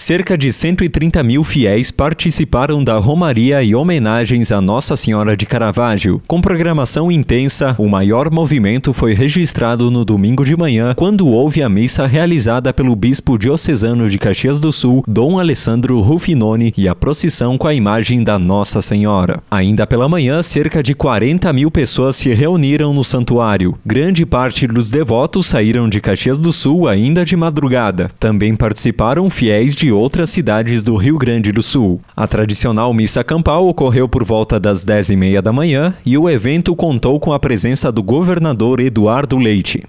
Cerca de 130 mil fiéis participaram da Romaria e homenagens a Nossa Senhora de Caravaggio. Com programação intensa, o maior movimento foi registrado no domingo de manhã, quando houve a missa realizada pelo bispo diocesano de Caxias do Sul, Dom Alessandro Rufinoni, e a procissão com a imagem da Nossa Senhora. Ainda pela manhã, cerca de 40 mil pessoas se reuniram no santuário. Grande parte dos devotos saíram de Caxias do Sul ainda de madrugada. Também participaram fiéis de outras cidades do Rio Grande do Sul. A tradicional missa campal ocorreu por volta das 10h30 da manhã e o evento contou com a presença do governador Eduardo Leite.